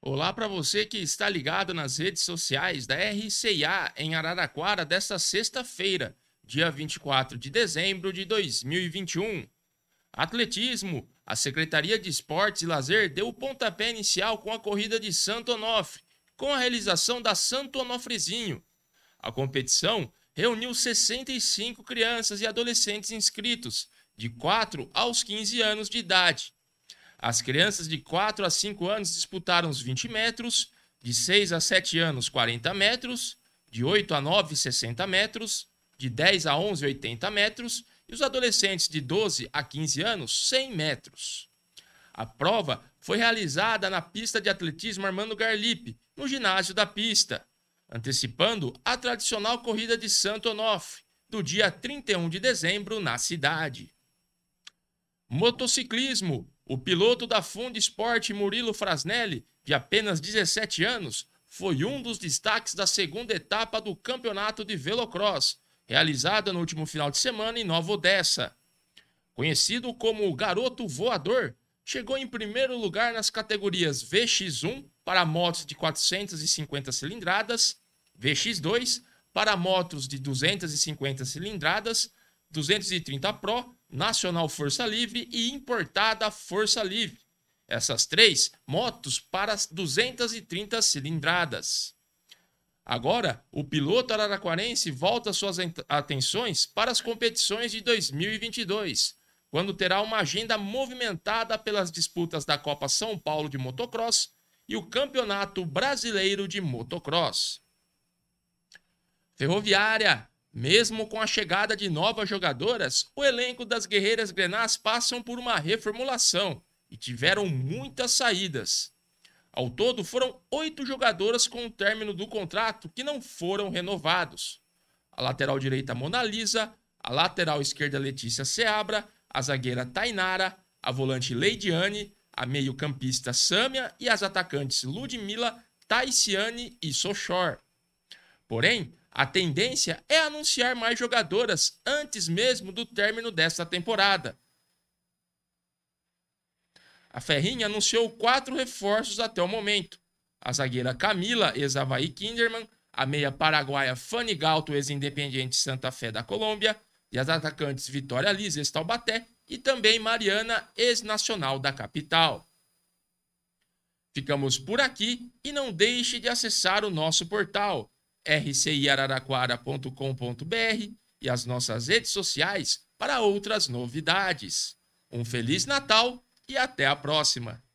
Olá para você que está ligado nas redes sociais da RCA em Araraquara desta sexta-feira, dia 24 de dezembro de 2021. Atletismo. A Secretaria de Esportes e Lazer deu o pontapé inicial com a corrida de Santo Onofre, com a realização da Santo Onofrezinho. A competição reuniu 65 crianças e adolescentes inscritos, de 4 aos 15 anos de idade. As crianças de 4 a 5 anos disputaram os 20 metros, de 6 a 7 anos, 40 metros, de 8 a 9, 60 metros, de 10 a 11, 80 metros e os adolescentes de 12 a 15 anos, 100 metros. A prova foi realizada na pista de atletismo Armando Garlipe, no ginásio da pista, antecipando a tradicional corrida de Santo Onofre, do dia 31 de dezembro na cidade. Motociclismo. O piloto da Fund Sport Murilo Frasnelli, de apenas 17 anos, foi um dos destaques da segunda etapa do campeonato de velocross, realizada no último final de semana em Nova Odessa. Conhecido como o Garoto Voador, chegou em primeiro lugar nas categorias VX1 para motos de 450 cilindradas, VX2 para motos de 250 cilindradas, 230 Pro Nacional Força Livre e importada Força Livre. Essas três motos para 230 cilindradas. Agora, o piloto araraquarense volta suas atenções para as competições de 2022, quando terá uma agenda movimentada pelas disputas da Copa São Paulo de motocross e o Campeonato Brasileiro de Motocross. Ferroviária mesmo com a chegada de novas jogadoras, o elenco das Guerreiras Grenás passam por uma reformulação e tiveram muitas saídas. Ao todo, foram oito jogadoras com o término do contrato que não foram renovados. A lateral direita Mona Lisa, a lateral esquerda Letícia Seabra, a zagueira Tainara, a volante Leidiane, a meio-campista Sâmia e as atacantes Ludmila, Taiciane e Sochor. Porém, a tendência é anunciar mais jogadoras antes mesmo do término desta temporada. A Ferrinha anunciou quatro reforços até o momento. A zagueira Camila, ex-Havaí Kinderman, a meia paraguaia Fanny Galto, ex-Independiente Santa Fé da Colômbia, e as atacantes Vitória Liz ex-Taubaté, e também Mariana, ex-Nacional da capital. Ficamos por aqui e não deixe de acessar o nosso portal rciararaquara.com.br e as nossas redes sociais para outras novidades. Um Feliz Natal e até a próxima!